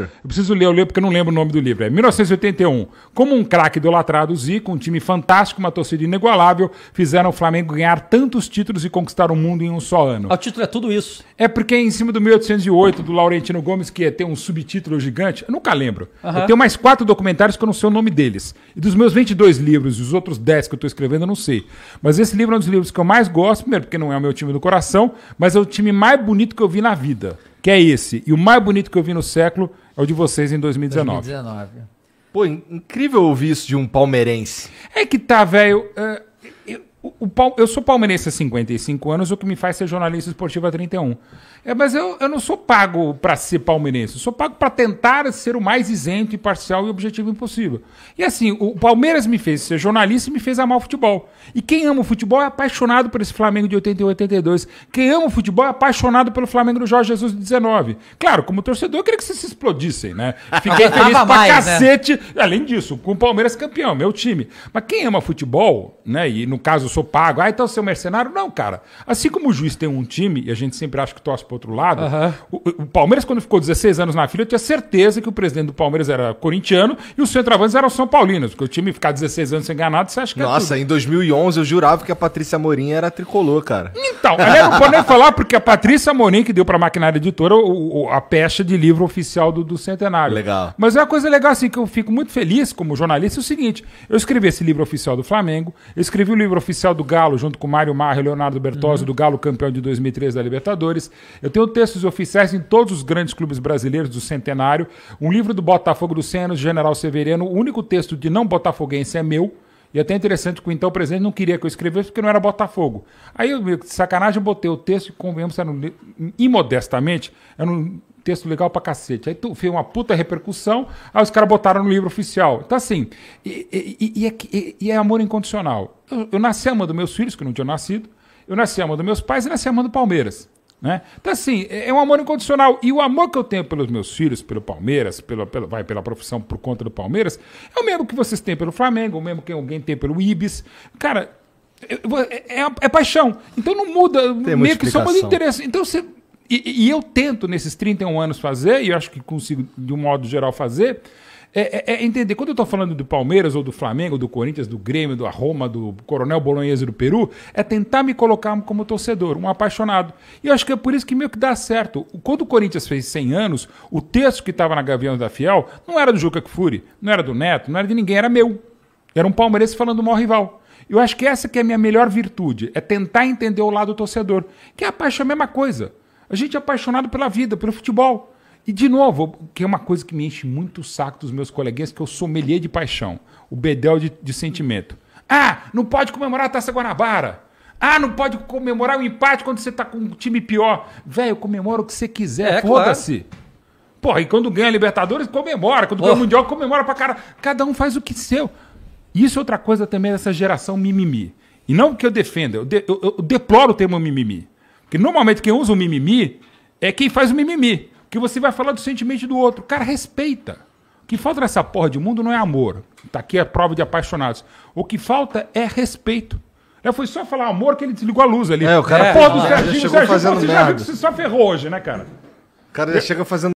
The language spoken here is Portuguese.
Eu preciso ler, eu leio porque eu não lembro o nome do livro. É 1981. Como um craque idolatrado, Zico, um time fantástico, uma torcida inigualável, fizeram o Flamengo ganhar tantos títulos e conquistar o mundo em um só ano. O título é tudo isso. É porque em cima do 1808, do Laurentino Gomes, que é, tem um subtítulo gigante, eu nunca lembro. Uhum. Eu tenho mais quatro documentários que eu não sei o nome deles. E dos meus 22 livros, e os outros 10 que eu estou escrevendo, eu não sei. Mas esse livro é um dos livros que eu mais gosto, primeiro porque não é o meu time do coração, mas é o time mais bonito que eu vi na vida. Que é esse. E o mais bonito que eu vi no século é o de vocês em 2019. 2019. Pô, incrível ouvir isso de um palmeirense. É que tá, velho. É, o eu sou palmeirense há 55 anos, o que me faz ser jornalista esportivo há 31. É, mas eu, eu não sou pago para ser palmeirense, eu sou pago para tentar ser o mais isento, imparcial e objetivo impossível. E assim, o Palmeiras me fez ser jornalista e me fez amar o futebol. E quem ama o futebol é apaixonado por esse Flamengo de 81 e 82. Quem ama o futebol é apaixonado pelo Flamengo do Jorge Jesus de 19. Claro, como torcedor, eu queria que vocês se explodissem, né? Fiquei feliz pra mais, né? cacete. Né? Além disso, com o Palmeiras campeão, meu time. Mas quem ama futebol, né? E no caso eu sou pago. Ah, então seu é mercenário? Não, cara. Assim como o juiz tem um time, e a gente sempre acha que torce pro outro lado, uhum. o, o, Palmeiras, quando ficou 16 anos na fila, eu tinha certeza que o presidente do Palmeiras era corintiano e os centroavantes eram São Paulinos, porque o time ficar 16 anos sem ganhar nada, você acha que é Nossa, é em 2011 eu jurava que a Patrícia Morim era tricolor, cara. Então, eu não pode nem falar, porque a Patrícia Morim que deu pra maquinária editora o, o, a pecha de livro oficial do, do Centenário. Legal. Mas é uma coisa legal, assim, que eu fico muito feliz como jornalista, é o seguinte, eu escrevi esse livro oficial do Flamengo, eu escrevi o livro oficial do Galo, junto com Mário Marra e Leonardo Bertozzi, uhum. do Galo campeão de 2003 da Libertadores. Eu tenho textos oficiais em todos os grandes clubes brasileiros do centenário. Um livro do Botafogo do Senna, General Severino O único texto de não botafoguense é meu. E é até interessante que o então presidente não queria que eu escrevesse porque não era Botafogo. Aí de sacanagem, botei o texto e convenhamos, era um, imodestamente, era um texto legal pra cacete. Aí tu fez uma puta repercussão, aí os caras botaram no livro oficial. Então, assim, e, e, e, e é, é amor incondicional. Eu, eu nasci amando meus filhos, que não tinham nascido, eu nasci amando meus pais e nasci amando Palmeiras. Né? Então, assim, é, é um amor incondicional. E o amor que eu tenho pelos meus filhos, pelo Palmeiras, pelo, pelo, vai, pela profissão por conta do Palmeiras, é o mesmo que vocês têm pelo Flamengo, o mesmo que alguém tem pelo Ibis. Cara, é, é, é paixão. Então não muda, tem meio que só muda interesse. Então você e, e eu tento nesses 31 anos fazer, e eu acho que consigo de um modo geral fazer, é, é, é entender. Quando eu estou falando do Palmeiras, ou do Flamengo, do Corinthians, do Grêmio, do Roma, do Coronel Bolognese do Peru, é tentar me colocar como torcedor, um apaixonado. E eu acho que é por isso que meio que dá certo. Quando o Corinthians fez 100 anos, o texto que estava na Gavião da Fiel não era do Juca Kfouri, não era do Neto, não era de ninguém, era meu. Era um palmeirense falando maior rival. Eu acho que essa que é a minha melhor virtude, é tentar entender o lado do torcedor, que é a paixão é a mesma coisa. A gente é apaixonado pela vida, pelo futebol. E, de novo, que é uma coisa que me enche muito o saco dos meus coleguinhas, que eu sou sommelier de paixão, o bedel de, de sentimento. Ah, não pode comemorar a Taça Guanabara. Ah, não pode comemorar o empate quando você tá com um time pior. Velho, comemora o que você quiser, é, foda-se. Claro. Porra, e quando ganha a Libertadores, comemora. Quando Porra. ganha o Mundial, comemora pra cara. Cada um faz o que seu. Isso é outra coisa também dessa geração mimimi. E não que eu defenda, eu, de, eu, eu deploro o termo mimimi. Porque normalmente quem usa o mimimi é quem faz o mimimi. Que você vai falar do sentimento do outro. Cara, respeita. O que falta nessa porra de mundo não é amor. Tá aqui a prova de apaixonados. O que falta é respeito. já é, foi só falar amor que ele desligou a luz ali. É, o cara, é, porra do Serginho, Serginho, você já viu que você só ferrou hoje, né, cara? O cara já eu... chega fazendo